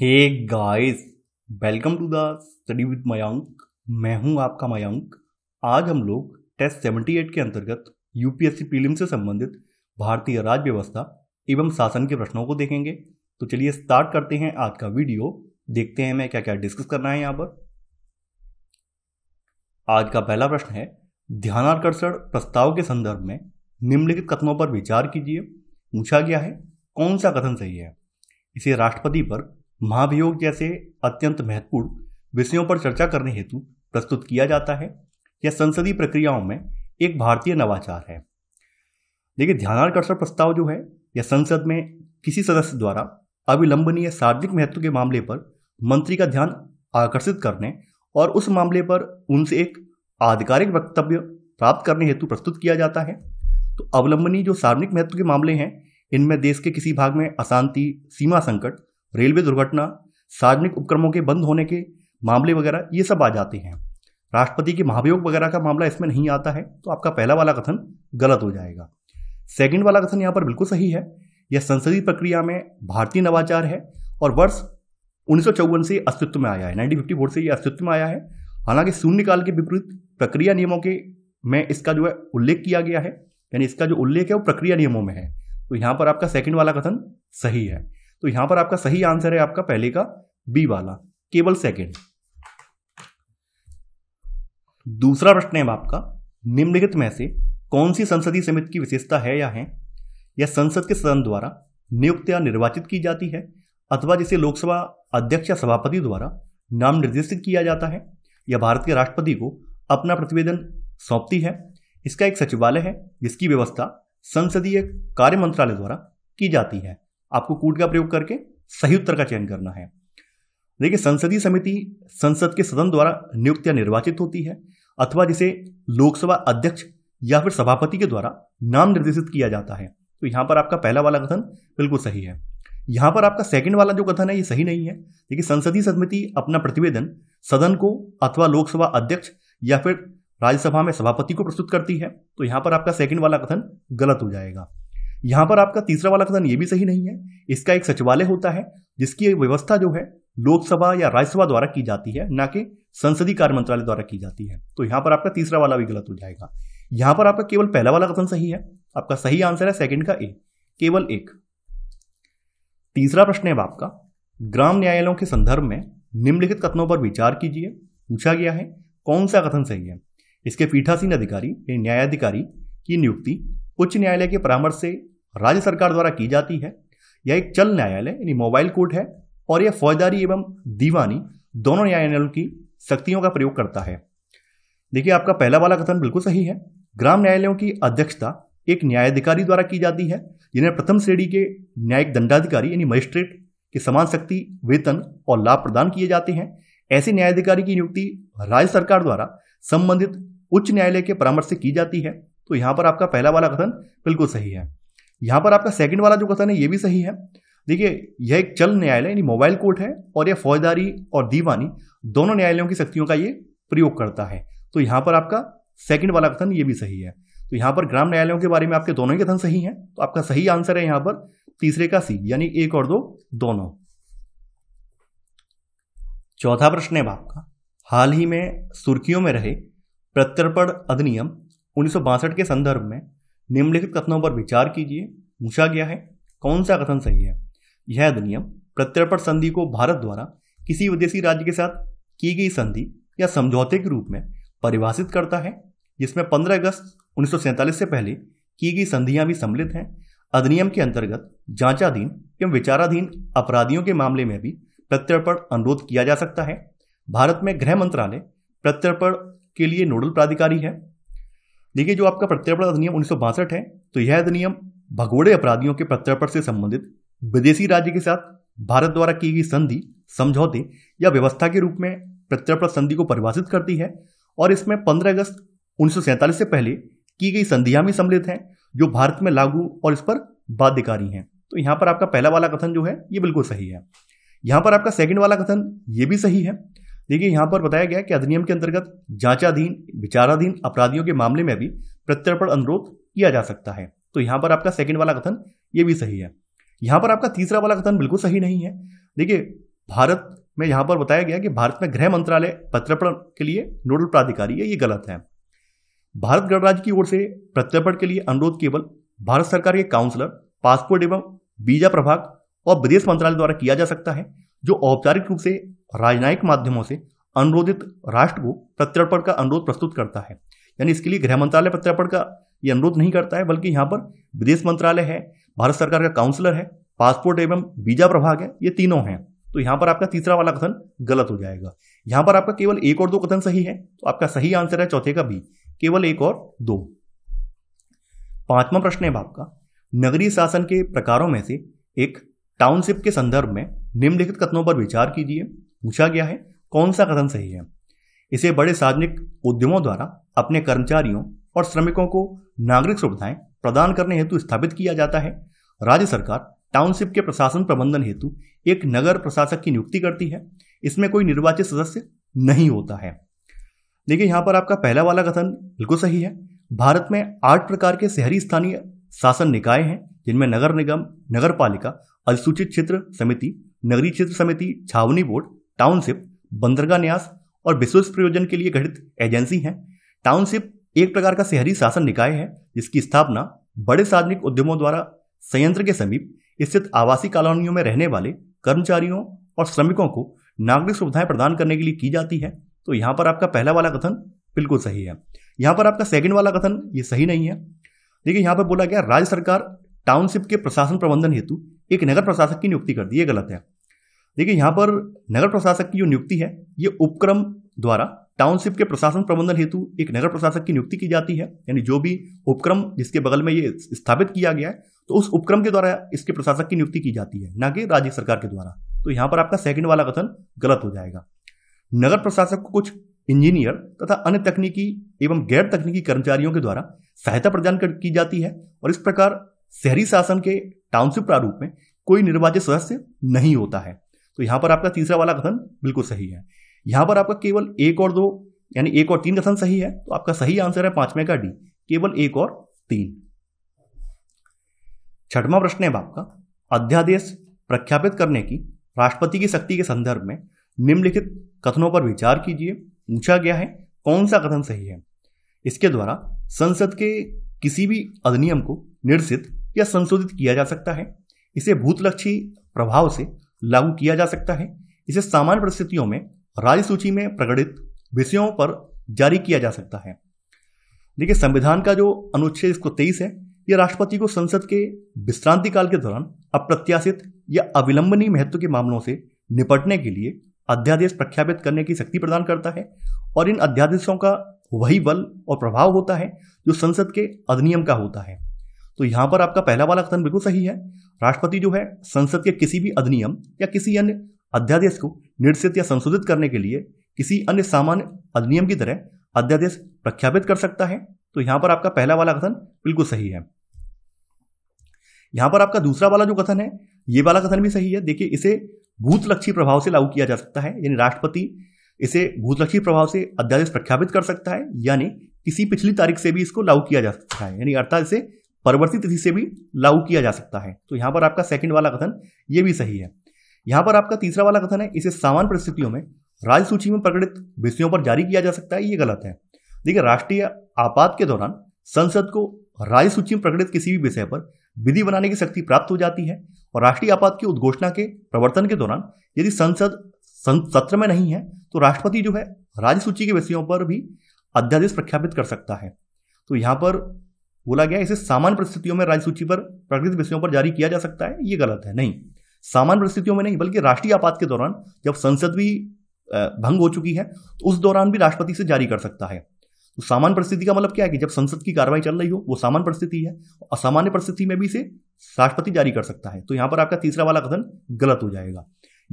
hey guys welcome to the study with Mayank मैं हूं आपका मयंक आज हम लोग टेस्ट सेवेंटी एट के अंतर्गत यूपीएससी पीलिम से संबंधित भारतीय राज्य व्यवस्था एवं शासन के प्रश्नों को देखेंगे तो चलिए स्टार्ट करते हैं आज का वीडियो देखते हैं मैं क्या क्या डिस्कस करना है यहाँ पर आज का पहला प्रश्न है ध्यानाकर्षण प्रस्ताव के संदर्भ में निम्नलिखित कथनों पर विचार कीजिए पूछा गया है कौन सा कथन सही है इसे राष्ट्रपति पर महाभियोग जैसे अत्यंत महत्वपूर्ण विषयों पर चर्चा करने हेतु प्रस्तुत किया जाता है यह संसदीय प्रक्रियाओं में एक भारतीय नवाचार है देखिए ध्यानाकर्षण प्रस्ताव जो है यह संसद में किसी सदस्य द्वारा अविलंबनीय सार्वजनिक महत्व के मामले पर मंत्री का ध्यान आकर्षित करने और उस मामले पर उनसे एक आधिकारिक वक्तव्य प्राप्त करने हेतु प्रस्तुत किया जाता है तो अवलंबनीय जो सार्वजनिक महत्व के मामले हैं इनमें देश के किसी भाग में अशांति सीमा संकट रेलवे दुर्घटना सार्वजनिक उपक्रमों के बंद होने के मामले वगैरह ये सब आ जाते हैं राष्ट्रपति के महाभियोग वगैरह का मामला इसमें नहीं आता है तो आपका पहला वाला कथन गलत हो जाएगा सेकंड वाला कथन यहाँ पर बिल्कुल सही है यह संसदीय प्रक्रिया में भारतीय नवाचार है और वर्ष उन्नीस से अस्तित्व में आया है नाइनटीन से ये अस्तित्व में आया है हालांकि शून्यकाल के विपरीत प्रक्रिया नियमों के में इसका जो है उल्लेख किया गया है यानी इसका जो उल्लेख है वो प्रक्रिया नियमों में है तो यहाँ पर आपका सेकंड वाला कथन सही है तो यहां पर आपका सही आंसर है आपका पहले का बी वाला केवल सेकेंड दूसरा प्रश्न है आपका निम्नलिखित में से कौन सी संसदीय समिति की विशेषता है या है यह संसद के सदन द्वारा नियुक्त या निर्वाचित की जाती है अथवा जिसे लोकसभा अध्यक्ष या सभापति द्वारा नाम निर्देशित किया जाता है या भारत के राष्ट्रपति को अपना प्रतिवेदन सौंपती है इसका एक सचिवालय है जिसकी व्यवस्था संसदीय कार्य मंत्रालय द्वारा की जाती है आपको कूट का प्रयोग करके सही उत्तर का चयन करना है देखिए संसदीय समिति संसद के सदन द्वारा नियुक्त या निर्वाचित होती है अथवा जिसे लोकसभा अध्यक्ष या फिर सभापति के द्वारा नाम निर्देशित किया जाता है तो यहां पर आपका पहला वाला कथन बिल्कुल सही है यहां पर आपका सेकंड वाला जो कथन है ये सही नहीं है देखिए संसदीय समिति अपना प्रतिवेदन सदन को अथवा लोकसभा अध्यक्ष या फिर राज्यसभा में सभापति को प्रस्तुत करती है तो यहाँ पर आपका सेकंड वाला कथन गलत हो जाएगा यहां पर आपका तीसरा वाला कथन ये भी सही नहीं है इसका एक सचिवालय होता है जिसकी व्यवस्था जो है लोकसभा या राज्यसभा द्वारा की जाती है ना कि संसदीय कार्य मंत्रालय द्वारा की जाती है तो यहां पर आपका तीसरा वाला भी गलत हो जाएगा यहाँ पर आपका केवल पहला वाला कथन सही है आपका सही आंसर है सेकंड का ए केवल एक तीसरा प्रश्न है आपका ग्राम न्यायालयों के संदर्भ में निम्नलिखित कथनों पर विचार कीजिए पूछा गया है कौन सा कथन सही है इसके पीठासीन अधिकारी न्यायाधिकारी की नियुक्ति उच्च न्यायालय के परामर्श से राज्य सरकार द्वारा की जाती है यह एक चल न्यायालय यानी मोबाइल कोर्ट है और यह फौजदारी एवं दीवानी दोनों न्यायालयों की शक्तियों का प्रयोग करता है देखिए आपका पहला वाला कथन बिल्कुल सही है ग्राम न्यायालयों की अध्यक्षता एक न्यायाधिकारी द्वारा की जाती है जिन्हें प्रथम श्रेणी के न्यायिक दंडाधिकारी यानी मजिस्ट्रेट के समान शक्ति वेतन और लाभ प्रदान किए जाते हैं ऐसे न्यायाधिकारी की नियुक्ति राज्य सरकार द्वारा संबंधित उच्च न्यायालय के परामर्श से की जाती है तो यहां पर आपका पहला वाला कथन बिल्कुल सही है यहां पर आपका सेकंड वाला जो कथन है ये भी सही है देखिए यह एक चल न्यायालय यानी मोबाइल कोर्ट है और यह फौजदारी और दीवानी दोनों न्यायालयों की शक्तियों का ये प्रयोग करता है तो यहां पर आपका सेकंड वाला कथन ये भी सही है तो यहां पर ग्राम न्यायालयों के बारे में आपके दोनों ही कथन सही हैं तो आपका सही आंसर है यहां पर तीसरे का सी यानी एक और दो दोनों चौथा प्रश्न है आपका हाल ही में सुर्खियों में रहे प्रत्यर्पण अधिनियम उन्नीस के संदर्भ में निम्नलिखित कथनों पर विचार कीजिए पूछा गया है कौन सा कथन सही है यह अधिनियम प्रत्यर्पण संधि को भारत द्वारा किसी विदेशी राज्य के साथ की गई संधि या समझौते के रूप में परिभाषित करता है जिसमें 15 अगस्त उन्नीस से पहले की गई संधियां भी सम्मिलित हैं अधिनियम के अंतर्गत जांचाधीन एवं विचाराधीन अपराधियों के मामले में भी प्रत्यर्पण अनुरोध किया जा सकता है भारत में गृह मंत्रालय प्रत्यर्पण के लिए नोडल प्राधिकारी है देखिए जो आपका प्रत्यर्पण अधिनियम उन्नीस है तो यह अधिनियम भगोड़े अपराधियों के प्रत्यर्पण से संबंधित विदेशी राज्य के साथ भारत द्वारा की गई संधि समझौते या व्यवस्था के रूप में प्रत्यर्पण संधि को परिभाषित करती है और इसमें 15 अगस्त उन्नीस से पहले की गई संधियां भी सम्मिलित हैं जो भारत में लागू और इस पर बाध्यकारी हैं तो यहाँ पर आपका पहला वाला कथन जो है ये बिल्कुल सही है यहाँ पर आपका सेकंड वाला कथन ये भी सही है देखिए यहाँ पर बताया गया कि अधिनियम के अंतर्गत जांचाधीन विचाराधीन अपराधियों के मामले में भी प्रत्यर्पण अनुरोध किया जा सकता है तो यहाँ पर आपका सेकंड वाला कथन ये भी सही है यहाँ पर आपका तीसरा वाला कथन बिल्कुल सही नहीं है देखिए भारत में यहाँ पर बताया गया कि भारत में गृह मंत्रालय प्रत्यर्पण के लिए नोडल प्राधिकारी है ये गलत है भारत गणराज्य की ओर से प्रत्यर्पण के लिए अनुरोध केवल भारत सरकार के काउंसलर पासपोर्ट एवं वीजा प्रभाग और विदेश मंत्रालय द्वारा किया जा सकता है जो औपचारिक रूप से राजनयिक माध्यमों से अनुरोधित राष्ट्र को प्रत्यर्पण का अनुरोध प्रस्तुत करता है यानी इसके लिए गृह मंत्रालय प्रत्यर्पण का ये अनुरोध नहीं करता है बल्कि यहाँ पर विदेश मंत्रालय है भारत सरकार का काउंसलर है पासपोर्ट एवं वीजा प्रभाग है ये तीनों हैं तो यहाँ पर आपका तीसरा वाला कथन गलत हो जाएगा यहाँ पर आपका केवल एक और दो कथन सही है तो आपका सही आंसर है चौथे का भी केवल एक और दो पांचवा प्रश्न है आपका नगरीय शासन के प्रकारों में से एक टाउनशिप के संदर्भ में निम्नलिखित कथनों पर विचार कीजिए पूछा गया है कौन सा कथन सही है इसे बड़े सार्वजनिक उद्यमों द्वारा अपने कर्मचारियों और श्रमिकों को नागरिक सुविधाएं प्रदान करने हेतु स्थापित किया जाता है राज्य सरकार टाउनशिप के प्रशासन प्रबंधन हेतु एक नगर प्रशासक की नियुक्ति करती है इसमें कोई निर्वाचित सदस्य नहीं होता है देखिए यहाँ पर आपका पहला वाला कथन बिल्कुल सही है भारत में आठ प्रकार के शहरी स्थानीय शासन निकाय हैं जिनमें नगर निगम नगर पालिका अनुसूचित क्षेत्र समिति नगरीय क्षेत्र समिति छावनी बोर्ड टाउनशिप बंदरगाह न्यास और विशेष प्रयोजन के लिए गठित एजेंसी हैं टाउनशिप एक प्रकार का शहरी शासन निकाय है जिसकी स्थापना बड़े सार्वजनिक उद्यमों द्वारा संयंत्र के समीप स्थित आवासीय कॉलोनियों में रहने वाले कर्मचारियों और श्रमिकों को नागरिक सुविधाएं प्रदान करने के लिए की जाती है तो यहाँ पर आपका पहला वाला कथन बिल्कुल सही है यहाँ पर आपका सेकंड वाला कथन ये सही नहीं है देखिए यहाँ पर बोला गया राज्य सरकार टाउनशिप के प्रशासन प्रबंधन हेतु एक नगर प्रशासक की नियुक्ति कर दी ये गलत है देखिए यहाँ पर नगर प्रशासक की जो नियुक्ति है ये उपक्रम द्वारा टाउनशिप के प्रशासन प्रबंधन हेतु एक नगर प्रशासक की नियुक्ति की जाती है यानी जो भी उपक्रम जिसके बगल में ये स्थापित किया गया है तो उस उपक्रम के द्वारा इसके प्रशासक की नियुक्ति की जाती है ना कि राज्य सरकार के द्वारा तो यहाँ पर आपका सेकंड वाला कथन गलत हो जाएगा नगर प्रशासक को कुछ इंजीनियर तथा अन्य तकनीकी एवं गैर तकनीकी कर्मचारियों के द्वारा सहायता प्रदान की जाती है और इस प्रकार शहरी शासन के टाउनशिप प्रारूप में कोई निर्वाचित सदस्य नहीं होता है तो यहाँ पर आपका तीसरा वाला कथन बिल्कुल सही है यहां पर आपका केवल एक और दो यानी एक और तीन कथन सही है तो आपका सही आंसर है पांचवें का डी केवल एक और तीन छठवां प्रश्न है आपका अध्यादेश प्रख्यापित करने की राष्ट्रपति की शक्ति के संदर्भ में निम्नलिखित कथनों पर विचार कीजिए पूछा गया है कौन सा कथन सही है इसके द्वारा संसद के किसी भी अधिनियम को निर्सित या संशोधित किया जा सकता है इसे भूतलक्षी प्रभाव से लागू किया जा सकता है इसे सामान्य परिस्थितियों में राज्य सूची में प्रकटित विषयों पर जारी किया जा सकता है देखिए संविधान का जो अनुच्छेद इसको तेईस है यह राष्ट्रपति को संसद के विश्रांति काल के दौरान अप्रत्याशित या अविलंबनीय महत्व के मामलों से निपटने के लिए अध्यादेश प्रख्यापित करने की शक्ति प्रदान करता है और इन अध्यादेशों का वही बल और प्रभाव होता है जो संसद के अधिनियम का होता है तो यहां पर आपका पहला वाला कथन बिल्कुल सही है राष्ट्रपति जो है संसद के किसी भी अधिनियम या किसी अन्य अध्यादेश को निर्सित या संशोधित करने के लिए किसी अन्य सामान्य अधिनियम की तरह अध्यादेश प्रख्यापित कर सकता है तो यहां पर आपका पहला वाला कथन बिल्कुल सही है यहां पर आपका दूसरा वाला जो कथन है ये वाला कथन भी सही है देखिए इसे भूतलक्षी प्रभाव से लागू किया जा सकता है यानी राष्ट्रपति इसे भूतलक्षी प्रभाव से अध्यादेश प्रख्यापित कर सकता है यानी किसी पिछली तारीख से भी इसको लागू किया जा सकता है यानी अर्थात इसे परवर्ती तिथि से भी लागू किया जा सकता है तो यहां पर आपका सेकंड वाला कथन ये भी सही है यहां पर आपका तीसरा वाला कथन है इसे सामान्य परिस्थितियों में राज्य सूची में प्रकटित विषयों पर जारी किया जा सकता है ये गलत है देखिए राष्ट्रीय आपात के दौरान संसद को राज्य सूची में प्रकटित किसी भी विषय पर विधि बनाने की शक्ति प्राप्त हो जाती है और राष्ट्रीय आपात की उद्घोषणा के प्रवर्तन के दौरान यदि संसद सत्र में नहीं है तो राष्ट्रपति जो है राज्य सूची के विषयों पर भी अध्यादेश प्रख्यापित कर सकता है तो यहाँ पर बोला गया इसे सामान्य परिस्थितियों में राज्य सूची पर प्रकृत विषयों पर जारी किया जा सकता है ये गलत है नहीं सामान्य परिस्थितियों में नहीं बल्कि राष्ट्रीय आपात के दौरान जब संसद भी भंग हो चुकी है तो उस दौरान भी राष्ट्रपति से जारी कर सकता है तो सामान्य परिस्थिति का मतलब क्या है कि जब संसद की कार्रवाई चल रही हो वो सामान्य परिस्थिति है असामान्य परिस्थिति में भी इसे राष्ट्रपति जारी कर सकता है तो यहाँ पर आपका तीसरा वाला कथन गलत हो जाएगा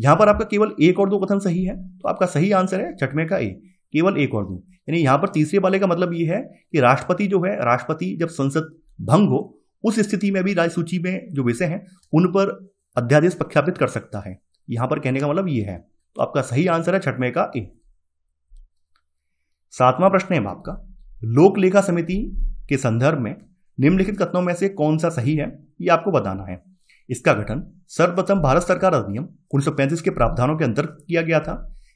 यहाँ पर आपका केवल एक और दो कथन सही है तो आपका सही आंसर है चटमे का ए केवल एक और दो यानी यहाँ पर तीसरे वाले का मतलब ये है कि राष्ट्रपति जो है राष्ट्रपति जब संसद भंग हो उस स्थिति में भी राज्य सूची में जो विषय हैं उन पर अध्यादेश प्रख्यापित कर सकता है यहाँ पर कहने का मतलब ये है तो आपका सही आंसर है छठवें का ए सातवां प्रश्न है आपका लोक लेखा समिति के संदर्भ में निम्नलिखित कथनों में से कौन सा सही है ये आपको बताना है इसका गठन सर्वप्रथम भारत सरकार अधिनियम उन्नीस के प्रावधानों के अंतर्गत किया गया था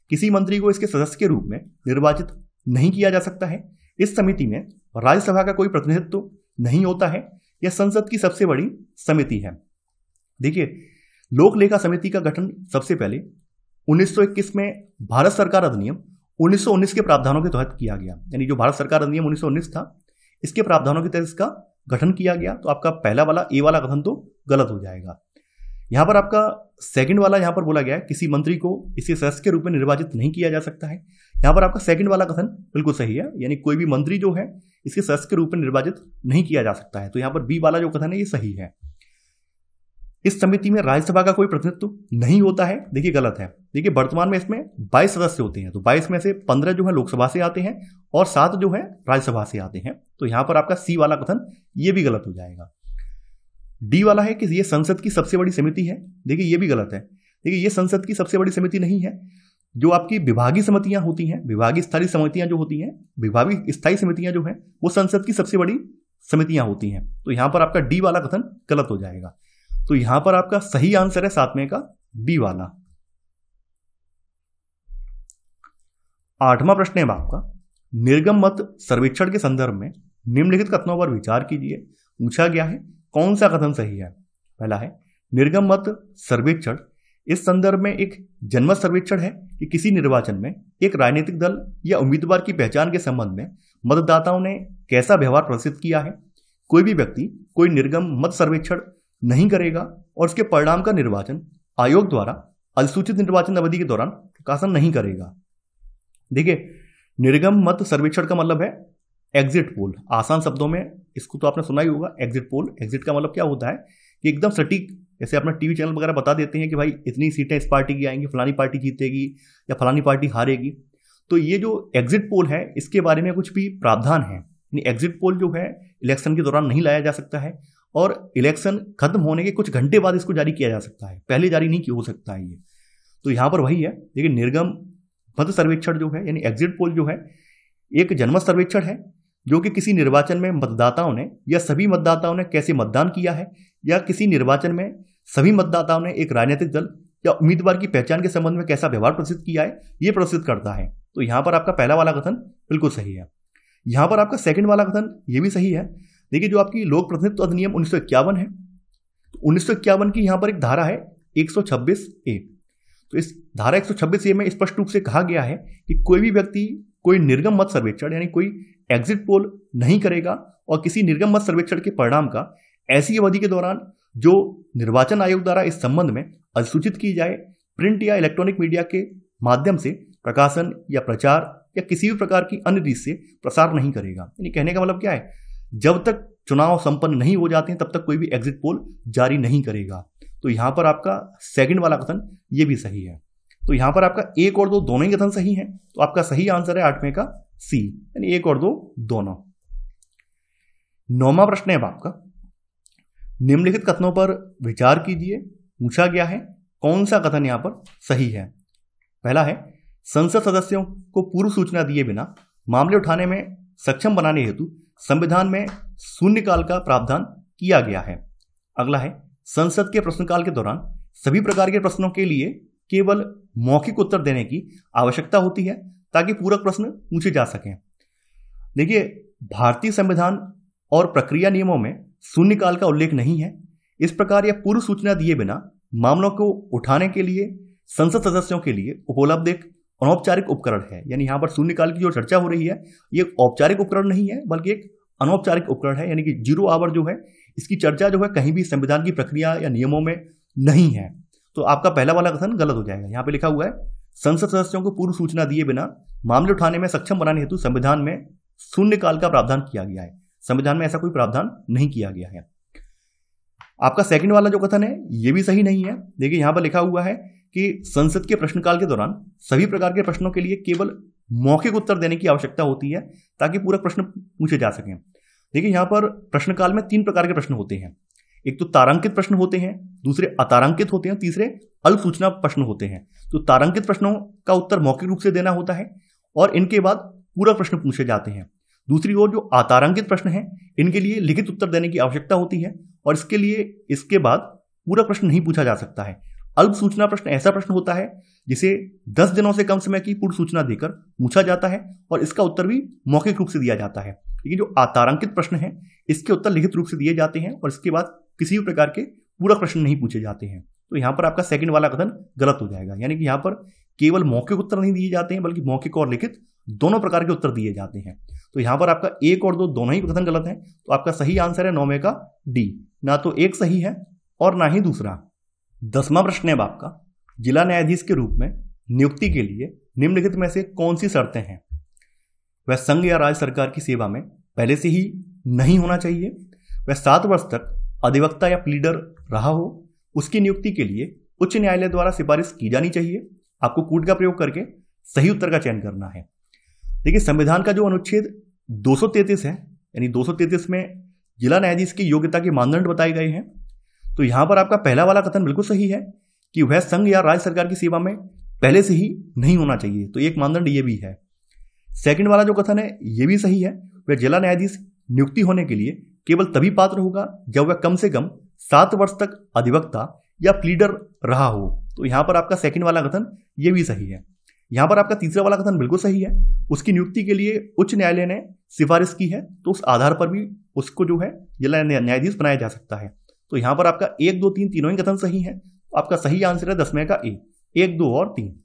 किसी मंत्री को इसके सदस्य के रूप में निर्वाचित नहीं किया जा सकता है इस समिति में राज्यसभा का कोई प्रतिनिधित्व नहीं होता है यह संसद की सबसे बड़ी समिति है देखिए लोक लेखा समिति का गठन सबसे पहले 1921 में भारत सरकार अधिनियम 1919 के प्रावधानों के तहत किया गया यानी जो भारत सरकार अधिनियम 1919 था इसके प्रावधानों के तहत इसका गठन किया गया तो आपका पहला वाला ए वाला कथन तो गलत हो जाएगा यहाँ पर आपका सेकंड वाला यहाँ पर बोला गया है किसी मंत्री को इसके सदस्य के रूप में निर्वाचित नहीं किया जा सकता है यहाँ पर आपका सेकंड वाला कथन बिल्कुल सही है यानी कोई भी मंत्री जो है इसके सदस्य के रूप में निर्वाचित नहीं किया जा सकता है तो यहाँ पर बी वाला जो कथन है ये सही है इस समिति में राज्यसभा का कोई प्रतिनिधित्व नहीं होता है देखिए गलत है देखिए वर्तमान में इसमें 22 सदस्य होते हैं तो 22 में से 15 जो है लोकसभा से आते हैं और सात जो है राज्यसभा से आते हैं तो यहाँ पर आपका सी वाला कथन ये भी गलत हो जाएगा डी वाला है कि ये संसद की सबसे बड़ी समिति है देखिए ये भी गलत है देखिए ये संसद की सबसे बड़ी समिति नहीं है जो आपकी विभागीय समितियां होती हैं विभागीय स्थायी समितियां जो होती हैं विभागीय स्थायी समितियां जो हैं वो संसद की सबसे बड़ी समितियां होती हैं तो यहां पर आपका डी वाला कथन गलत हो जाएगा तो यहां पर आपका सही आंसर है सातवें का डी वाला आठवां प्रश्न है आपका निर्गम मत सर्वेक्षण के संदर्भ में निम्नलिखित कथनों पर विचार कीजिए पूछा गया है कौन सा कथन सही है पहला है निर्गम मत सर्वेक्षण इस संदर्भ में एक जनमत सर्वेक्षण है कि किसी निर्वाचन में एक राजनीतिक दल या उम्मीदवार की पहचान के संबंध में मतदाताओं ने कैसा व्यवहार प्रदर्शित किया है कोई भी व्यक्ति कोई निर्गम मत सर्वेक्षण नहीं करेगा और उसके परिणाम का निर्वाचन आयोग द्वारा अधिसूचित निर्वाचन अवधि के दौरान प्रकाशन नहीं करेगा देखिए निर्गम मत सर्वेक्षण का मतलब है एग्जिट पोल आसान शब्दों में इसको तो आपने सुना ही होगा एग्जिट पोल एग्जिट का मतलब क्या होता है कि एकदम सटीक जैसे अपना टीवी चैनल वगैरह बता देते हैं कि भाई इतनी सीटें इस पार्टी की आएंगी फलानी पार्टी जीतेगी या फलानी पार्टी हारेगी तो ये जो एग्जिट पोल है इसके बारे में कुछ भी प्रावधान है यानी एग्जिट पोल जो है इलेक्शन के दौरान नहीं लाया जा सकता है और इलेक्शन खत्म होने के कुछ घंटे बाद इसको जारी किया जा सकता है पहले जारी नहीं हो सकता है ये तो यहाँ पर वही है लेकिन निर्गम मत सर्वेक्षण जो है यानी एग्जिट पोल जो है एक जनमत सर्वेक्षण है जो कि किसी निर्वाचन में मतदाताओं ने या सभी मतदाताओं ने कैसे मतदान किया है या किसी निर्वाचन में सभी मतदाताओं ने एक राजनीतिक दल या उम्मीदवार की पहचान के संबंध में कैसा व्यवहार प्रस्तुत किया है ये प्रस्तुत करता है तो यहाँ पर आपका पहला वाला कथन बिल्कुल सही है यहाँ पर आपका सेकंड वाला कथन ये भी सही है देखिए जो आपकी लोक प्रतिनिधित्व अधिनियम उन्नीस है तो उन्नीस की यहाँ पर एक धारा है एक ए तो इस धारा 126 ए में स्पष्ट रूप से कहा गया है कि कोई भी व्यक्ति कोई निर्गम मत सर्वेक्षण यानी कोई एग्जिट पोल नहीं करेगा और किसी निर्गम मत सर्वेक्षण के परिणाम का ऐसी अवधि के दौरान जो निर्वाचन आयोग द्वारा इस संबंध में अधिसूचित की जाए प्रिंट या इलेक्ट्रॉनिक मीडिया के माध्यम से प्रकाशन या प्रचार या किसी भी प्रकार की अन्य रीत से प्रसार नहीं करेगा यानी कहने का मतलब क्या है जब तक चुनाव संपन्न नहीं हो जाते हैं तब तक कोई भी एग्जिट पोल जारी नहीं करेगा तो यहाँ पर आपका सेकंड वाला कथन ये भी सही है तो यहाँ पर आपका एक और दो दोनों ही कथन सही है तो आपका सही आंसर है आठवें का सी यानी एक और दो दोनों नौवा प्रश्न है अब आपका निम्नलिखित कथनों पर विचार कीजिए पूछा गया है कौन सा कथन यहां पर सही है पहला है संसद सदस्यों को पूर्व सूचना दिए बिना मामले उठाने में सक्षम बनाने हेतु संविधान में शून्यकाल का प्रावधान किया गया है अगला है संसद के प्रश्नकाल के दौरान सभी प्रकार के प्रश्नों के लिए केवल मौखिक उत्तर देने की आवश्यकता होती है ताकि पूरक प्रश्न पूछे जा सकें देखिए भारतीय संविधान और प्रक्रिया नियमों में शून्यकाल का उल्लेख नहीं है इस प्रकार यह पूर्व सूचना दिए बिना मामलों को उठाने के लिए संसद सदस्यों के लिए उपलब्ध एक अनौपचारिक उपकरण है यानी यहाँ पर शून्यकाल की जो चर्चा हो रही है ये औपचारिक उपकरण नहीं है बल्कि एक अनौपचारिक उपकरण है यानी कि जीरो आवर जो है इसकी चर्चा जो है कहीं भी संविधान की प्रक्रिया या नियमों में नहीं है तो आपका पहला वाला कथन गलत हो जाएगा यहाँ पे लिखा हुआ है संसद सदस्यों को पूर्व सूचना दिए बिना मामले उठाने में सक्षम बनाने हेतु संविधान में शून्यकाल का प्रावधान किया गया है संविधान में ऐसा कोई प्रावधान नहीं किया गया है आपका सेकंड वाला जो कथन है यह भी सही नहीं है देखिए यहां पर लिखा हुआ है कि संसद के प्रश्नकाल के दौरान सभी प्रकार के प्रश्नों के लिए केवल मौखिक उत्तर देने की आवश्यकता होती है ताकि पूरा प्रश्न पूछे जा सके देखिए यहाँ पर प्रश्नकाल में तीन प्रकार के प्रश्न होते हैं एक तो तारांकित प्रश्न होते हैं दूसरे अतारांकित होते हैं तीसरे अल्प सूचना प्रश्न होते हैं तो तारांकित प्रश्नों का उत्तर मौखिक रूप से देना होता है और इनके बाद पूरा प्रश्न पूछे जाते हैं दूसरी ओर जो अतारांकित प्रश्न हैं इनके लिए लिखित उत्तर देने की आवश्यकता होती है और इसके लिए इसके बाद पूरा प्रश्न नहीं पूछा जा सकता है अल्प सूचना प्रश्न ऐसा प्रश्न होता है जिसे 10 दिनों से कम समय की पूर्व सूचना देकर पूछा जाता है और इसका उत्तर भी मौखिक रूप से दिया जाता है लेकिन जो अतारांकित प्रश्न है इसके उत्तर लिखित रूप से दिए जाते हैं और इसके बाद किसी भी प्रकार के पूरा प्रश्न नहीं पूछे जाते हैं तो यहाँ पर आपका सेकंड वाला कथन गलत हो जाएगा यानी कि यहाँ पर केवल मौखिक उत्तर नहीं दिए जाते हैं बल्कि मौखिक और लिखित दोनों प्रकार के उत्तर दिए जाते हैं तो यहाँ पर आपका एक और दो दोनों ही कथन गलत है तो आपका सही आंसर है नौवे का डी ना तो एक सही है और ना ही दूसरा दसवां प्रश्न है आपका जिला न्यायाधीश के रूप में नियुक्ति के लिए निम्नलिखित में से कौन सी शर्तें हैं वह संघ या राज्य सरकार की सेवा में पहले से ही नहीं होना चाहिए वह सात वर्ष तक अधिवक्ता या प्लीडर रहा हो उसकी नियुक्ति के लिए उच्च न्यायालय द्वारा सिफारिश की जानी चाहिए आपको कूट का प्रयोग करके सही उत्तर का चयन करना है देखिए संविधान का जो अनुच्छेद 233 है यानी 233 में जिला न्यायाधीश की योग्यता के मानदंड बताए गए हैं तो यहाँ पर आपका पहला वाला कथन बिल्कुल सही है कि वह संघ या राज्य सरकार की सेवा में पहले से ही नहीं होना चाहिए तो एक मानदंड ये भी है सेकंड वाला जो कथन है ये भी सही है वह जिला न्यायाधीश नियुक्ति होने के लिए केवल तभी पात्र होगा जब वह कम से कम सात वर्ष तक अधिवक्ता या प्लीडर रहा हो तो यहां पर आपका सेकंड वाला कथन ये भी सही है यहां पर आपका तीसरा वाला कथन बिल्कुल सही है उसकी नियुक्ति के लिए उच्च न्यायालय ने सिफारिश की है तो उस आधार पर भी उसको जो है जिला न्यायाधीश बनाया जा सकता है तो यहां पर आपका एक दो तीन तीनों ही कथन सही है आपका सही आंसर है दसवें का ए एक दो और तीन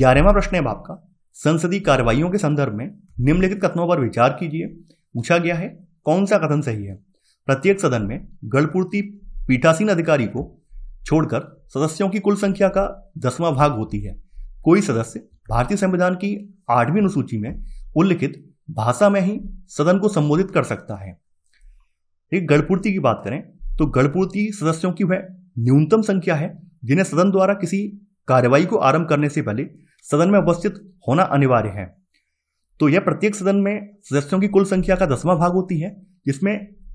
ग्यारहवा प्रश्न है आपका संसदीय कार्रवाइयों के संदर्भ में निम्नलिखित कथनों पर विचार कीजिए पूछा गया है कौन सा कथन सही है प्रत्येक सदन में गणपूर्ति पीठासीन अधिकारी को छोड़कर सदस्यों की कुल संख्या का दसवां भाग होती है कोई सदस्य भारतीय संविधान की आठवीं अनुसूची में उल्लिखित भाषा में ही सदन को संबोधित कर सकता है एक गणपूर्ति की बात करें तो गणपूर्ति सदस्यों की वह न्यूनतम संख्या है जिन्हें सदन द्वारा किसी कार्यवाही को आरंभ करने से पहले सदन में उपस्थित होना अनिवार्य है तो यह प्रत्येक सदन में सदस्यों की कुल संख्या का दसवां भाग होती है जिसमें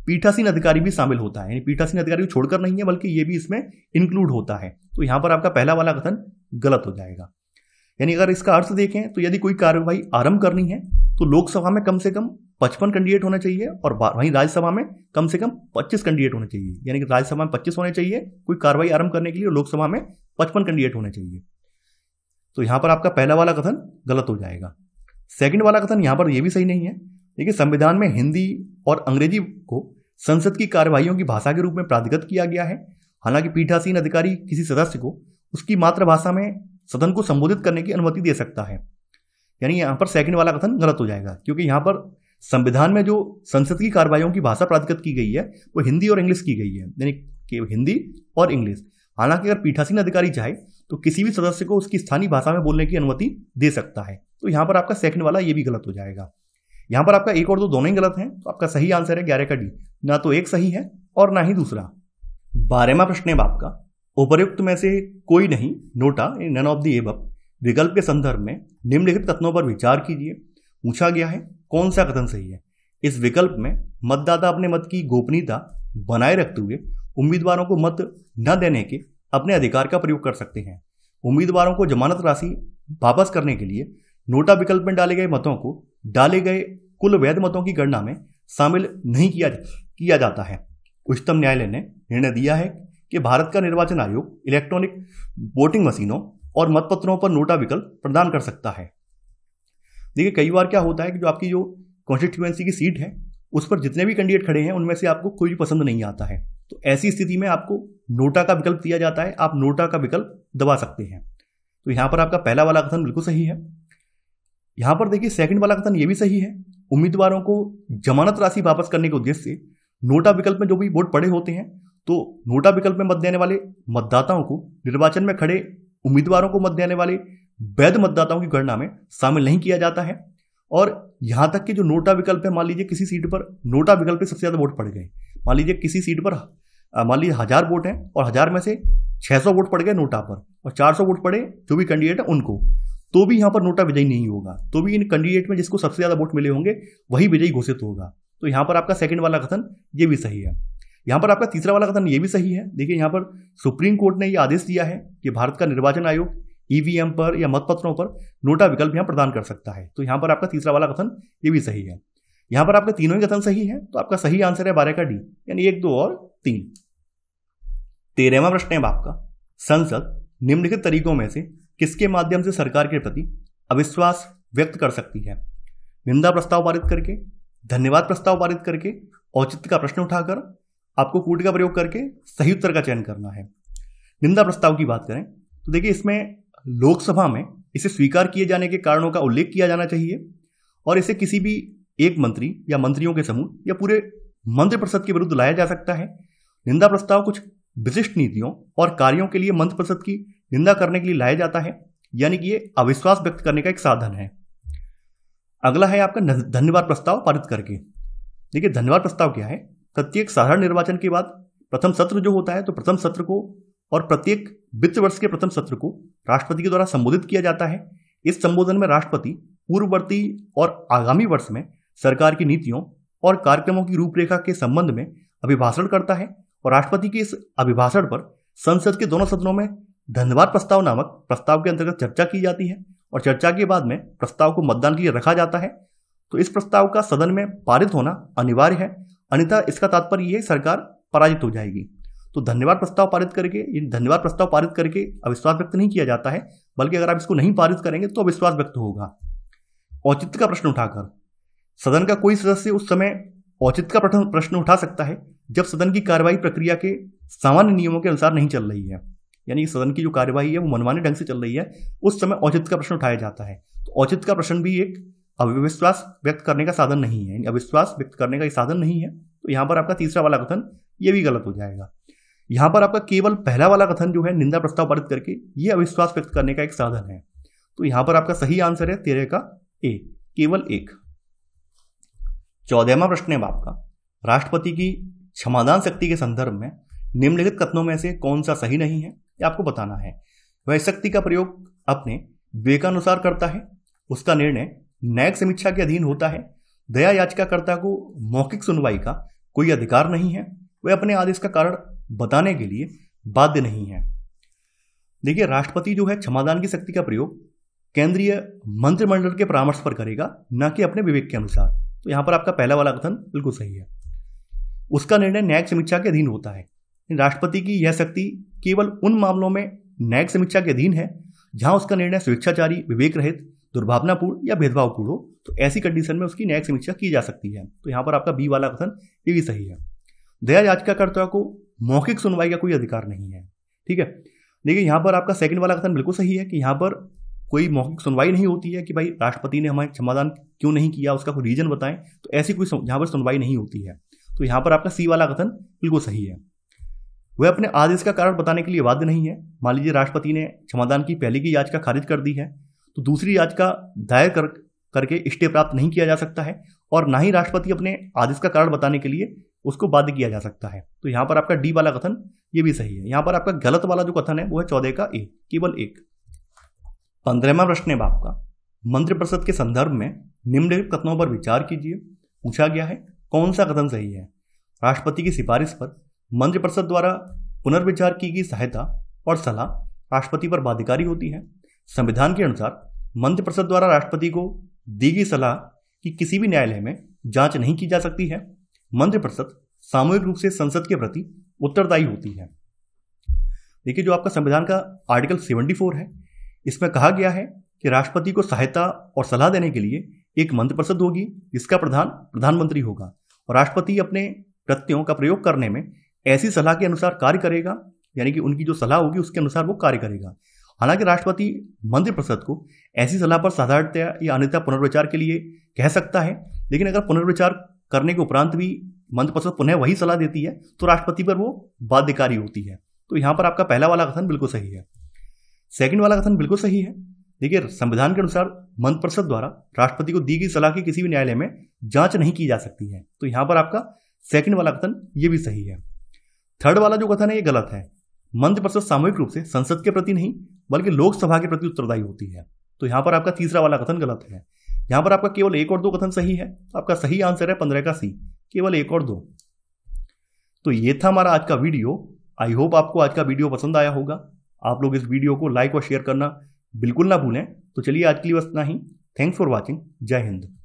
पीठासीन अधिकारी भी शामिल होता है यानी पीठासीन अधिकारी को छोड़कर नहीं है बल्कि ये भी इसमें इंक्लूड होता है तो यहां पर आपका पहला वाला कथन गलत हो जाएगा यानी अगर इसका अर्थ देखें तो यदि कोई कार्यवाही आरंभ करनी है तो लोकसभा में कम से कम पचपन कैंडिडेट होने चाहिए और वहीं राज्यसभा में कम से कम पच्चीस कैंडिडेट होने चाहिए यानी कि राज्यसभा में पच्चीस होने चाहिए कोई कार्रवाई आरंभ करने के लिए लोकसभा में पचपन कैंडिडेट होने चाहिए तो यहां पर आपका पहला वाला कथन गलत हो जाएगा सेकंड वाला कथन यहां पर यह भी सही नहीं है देखिए संविधान में हिंदी और अंग्रेजी को संसद की कार्यवाहियों की भाषा के रूप में प्राधिगत किया गया है हालांकि पीठासीन अधिकारी किसी सदस्य को उसकी मातृभाषा में सदन को संबोधित करने की अनुमति दे सकता है यानी यहाँ पर सेकंड वाला कथन गलत हो जाएगा क्योंकि यहाँ पर संविधान में जो संसद की कार्रवाइयों की भाषा प्राधिकृत की गई है वो हिंदी और इंग्लिश की गई है यानी कि हिंदी और इंग्लिश हालांकि अगर पीठासीन अधिकारी चाहे तो किसी भी सदस्य को उसकी स्थानीय भाषा में बोलने की अनुमति दे सकता है तो यहाँ पर आपका सेकंड वाला ये भी गलत हो जाएगा यहाँ पर आपका एक और दो दोनों ही गलत हैं तो आपका सही आंसर है ग्यारह का डी ना तो एक सही है और ना ही दूसरा बारहवा प्रश्न है आपका उपरुक्त में से कोई नहीं नोटा नन ऑफ दी विकल्प के संदर्भ में निम्नलिखित कथनों पर विचार कीजिए पूछा गया है कौन सा कथन सही है इस विकल्प में मतदाता अपने मत की गोपनीयता बनाए रखते हुए उम्मीदवारों को मत न देने के अपने अधिकार का प्रयोग कर सकते हैं उम्मीदवारों को जमानत राशि वापस करने के लिए नोटा विकल्प में डाले गए मतों को डाले गए कुल वैध मतों की गणना में शामिल नहीं किया किया जाता है उच्चतम न्यायालय ने निर्णय दिया है कि भारत का निर्वाचन आयोग इलेक्ट्रॉनिक वोटिंग मशीनों और मतपत्रों पर नोटा विकल्प प्रदान कर सकता है देखिए कई बार क्या होता है कि जो आपकी जो कॉन्स्टिट्यूएंसी की सीट है उस पर जितने भी कैंडिडेट खड़े हैं उनमें से आपको कोई भी पसंद नहीं आता है तो ऐसी स्थिति में आपको नोटा का विकल्प दिया जाता है आप नोटा का विकल्प दबा सकते हैं तो यहाँ पर आपका पहला वाला कथन बिल्कुल सही है यहाँ पर देखिए सेकंड वाला कथन ये भी सही है उम्मीदवारों को जमानत राशि वापस करने के उद्देश्य से नोटा विकल्प में जो भी वोट पड़े होते हैं तो नोटा विकल्प में मत देने वाले मतदाताओं को निर्वाचन में खड़े उम्मीदवारों को मत देने वाले वैध मतदाताओं की गणना में शामिल नहीं किया जाता है और यहाँ तक कि जो नोटा विकल्प है मान लीजिए किसी सीट पर नोटा विकल्प पे सबसे ज़्यादा वोट पड़ गए मान लीजिए किसी सीट पर मान लीजिए हज़ार वोट हैं और हज़ार में से 600 वोट पड़ गए नोटा पर और 400 वोट पड़े जो भी कैंडिडेट है उनको तो भी यहाँ पर नोटा विजयी नहीं होगा तो भी इन कैंडिडेट में जिसको सबसे ज़्यादा वोट मिले होंगे वही विजयी घोषित होगा तो यहाँ पर आपका सेकंड वाला कथन ये भी सही है यहाँ पर आपका तीसरा वाला कथन ये भी सही है देखिए यहाँ पर सुप्रीम कोर्ट ने ये आदेश दिया है कि भारत का निर्वाचन आयोग ईवीएम e पर या मतपत्रों पर नोटा विकल्प यहाँ प्रदान कर सकता है तो यहाँ पर आपका तीसरा वाला कथन ये भी सही है यहाँ पर आपका तीनों ही कथन सही है तो आपका सही आंसर है बारह का डी यानी एक दो और तीन तेरहवा प्रश्न है आपका संसद निम्नलिखित तरीकों में से किसके माध्यम से सरकार के प्रति अविश्वास व्यक्त कर सकती है निंदा प्रस्ताव पारित करके धन्यवाद प्रस्ताव पारित करके औचित्य का प्रश्न उठाकर आपको कूट का प्रयोग करके सही उत्तर का चयन करना है निंदा प्रस्ताव की बात करें तो देखिए इसमें लोकसभा में इसे स्वीकार किए जाने के कारणों का उल्लेख किया जाना चाहिए और इसे किसी भी एक मंत्री या मंत्रियों के समूह या पूरे मंत्रिपरिषद परिषद के विरुद्ध लाया जा सकता है निंदा प्रस्ताव कुछ विशिष्ट नीतियों और कार्यों के लिए मंत्रिपरिषद परिषद की निंदा करने के लिए लाया जाता है यानी कि ये अविश्वास व्यक्त करने का एक साधन है अगला है आपका धन्यवाद प्रस्ताव पारित करके देखिए धन्यवाद प्रस्ताव क्या है प्रत्येक साधारण निर्वाचन के बाद प्रथम सत्र जो होता है तो प्रथम सत्र को और प्रत्येक वित्त वर्ष के प्रथम सत्र को राष्ट्रपति के द्वारा संबोधित किया जाता है इस संबोधन में राष्ट्रपति पूर्ववर्ती और आगामी वर्ष में सरकार की नीतियों और कार्यक्रमों की रूपरेखा के संबंध में अभिभाषण करता है और राष्ट्रपति के इस अभिभाषण पर संसद के दोनों सदनों में धन्यवाद प्रस्ताव नामक प्रस्ताव के अंतर्गत चर्चा की जाती है और चर्चा के बाद में प्रस्ताव को मतदान के लिए रखा जाता है तो इस प्रस्ताव का सदन में पारित होना अनिवार्य है अन्यथा इसका तात्पर्य यह सरकार पराजित हो जाएगी तो धन्यवाद प्रस्ताव पारित करके ये धन्यवाद प्रस्ताव पारित करके अविश्वास व्यक्त नहीं किया जाता है बल्कि अगर आप इसको नहीं पारित करेंगे तो अविश्वास व्यक्त होगा औचित्य का प्रश्न उठाकर सदन का कोई सदस्य उस समय औचित्य का प्रश्न उठा सकता है जब सदन की कार्यवाही प्रक्रिया के सामान्य नियमों के अनुसार नहीं चल रही है यानी सदन की जो कार्यवाही है वो मनमाने ढंग से चल रही है उस समय औचित्य का प्रश्न उठाया जाता है तो औचित्य का प्रश्न भी एक अविश्वास व्यक्त करने का साधन नहीं है यानी अविश्वास व्यक्त करने का साधन नहीं है तो यहाँ पर आपका तीसरा वाला कथन ये भी गलत हो जाएगा यहाँ पर आपका केवल पहला वाला कथन जो है निंदा प्रस्ताव पारित करके ये अविश्वास व्यक्त करने का एक साधन है तो यहाँ पर आपका सही आंसर है तेरह का ए केवल एक चौदहवा प्रश्न है आपका राष्ट्रपति की क्षमादान शक्ति के संदर्भ में निम्नलिखित कथनों में से कौन सा सही नहीं है आपको बताना है वह शक्ति का प्रयोग अपने विवेकानुसार करता है उसका निर्णय न्यायिक समीक्षा के अधीन होता है दया याचिकाकर्ता को मौखिक सुनवाई का कोई अधिकार नहीं है वह अपने आदेश का कारण बताने के लिए बाध्य नहीं है देखिए राष्ट्रपति जो है क्षमादान की शक्ति का प्रयोग केंद्रीय मंत्रिमंडल के परामर्श पर करेगा न कि अपने विवेक के अनुसार तो यहां पर आपका पहला वाला कथन बिल्कुल सही है उसका निर्णय न्यायिक समीक्षा के अधीन होता है राष्ट्रपति की यह शक्ति केवल उन मामलों में न्यायिक समीक्षा के अधीन है जहां उसका निर्णय स्वेच्छाचारी विवेक रहित दुर्भावनापूर्ण या भेदभावपूर्ण हो तो ऐसी कंडीशन में उसकी न्यायिक समीक्षा की जा सकती है तो यहाँ पर आपका बी वाला कथन ये भी सही है दया याचिकाकर्ता को मौखिक सुनवाई का कोई अधिकार नहीं है ठीक है देखिए यहाँ पर आपका सेकंड वाला कथन बिल्कुल सही है कि यहाँ पर कोई मौखिक सुनवाई नहीं होती है कि भाई राष्ट्रपति ने हमारे क्षमादान क्यों नहीं किया उसका कोई रीजन बताएं तो ऐसी कोई यहाँ पर सुनवाई नहीं होती है तो यहाँ पर आपका सी वाला कथन बिल्कुल सही है वह अपने आदेश का कारण बताने के लिए बाध्य नहीं है मान लीजिए राष्ट्रपति ने क्षमादान की पहली की याचिका खारिज कर दी है तो दूसरी याचिका दायर कर करके स्टे प्राप्त नहीं किया जा सकता है और ना ही राष्ट्रपति अपने आदेश का कारण बताने के लिए उसको बाध्य किया जा सकता है तो यहाँ पर आपका डी वाला कथन ये भी सही है यहाँ पर आपका गलत वाला जो कथन है वो है चौदह का ए केवल एक पंद्रहवा प्रश्न है आपका मंत्रिपरिषद के संदर्भ में निम्नलिखित कथनों पर विचार कीजिए पूछा गया है कौन सा कथन सही है राष्ट्रपति की सिफारिश पर मंत्रिपरिषद द्वारा पुनर्विचार की गई सहायता और सलाह राष्ट्रपति पर बाध्यकारी होती है संविधान के अनुसार मंत्रिपरिषद द्वारा राष्ट्रपति को दी गई सलाह की किसी भी न्यायालय में जांच नहीं की जा सकती है मंत्रिपरिषद सामूहिक रूप से संसद के प्रति उत्तरदायी होती है देखिए जो आपका संविधान का आर्टिकल 74 है इसमें कहा गया है कि राष्ट्रपति को सहायता और सलाह देने के लिए एक मंत्रिपरिषद होगी जिसका प्रधान प्रधानमंत्री होगा और राष्ट्रपति अपने प्रत्ययों का प्रयोग करने में ऐसी सलाह के अनुसार कार्य करेगा यानी कि उनकी जो सलाह होगी उसके अनुसार वो कार्य करेगा हालांकि राष्ट्रपति मंत्रि परिषद को ऐसी सलाह पर साधारणतया या अन्यथा पुनर्विचार के लिए कह सकता है लेकिन अगर पुनर्विचार करने के उपरांत भी मंत्रिपरिषद पुनः वही सलाह देती है तो राष्ट्रपति पर वो बाध्यकारी होती है तो यहाँ पर आपका पहला वाला कथन बिल्कुल सही है सेकंड वाला कथन बिल्कुल सही है देखिए संविधान के अनुसार मंत्रिपरिषद द्वारा राष्ट्रपति को दी गई सलाह की किसी भी न्यायालय में जांच नहीं की जा सकती है तो यहाँ पर आपका सेकंड वाला कथन ये भी सही है थर्ड वाला जो कथन है ये गलत है मंत्रिपरिषद परिषद सामूहिक रूप से संसद के प्रति नहीं बल्कि लोकसभा के प्रति उत्तरदायी होती है तो यहाँ पर आपका तीसरा वाला कथन गलत है यहाँ पर आपका केवल एक और दो कथन सही है आपका सही आंसर है पंद्रह का सी केवल एक और दो तो ये था हमारा आज का वीडियो आई होप आपको आज का वीडियो पसंद आया होगा आप लोग इस वीडियो को लाइक और शेयर करना बिल्कुल ना भूलें तो चलिए आज के लिए बस इतना ही थैंक्स फॉर वॉचिंग जय हिंद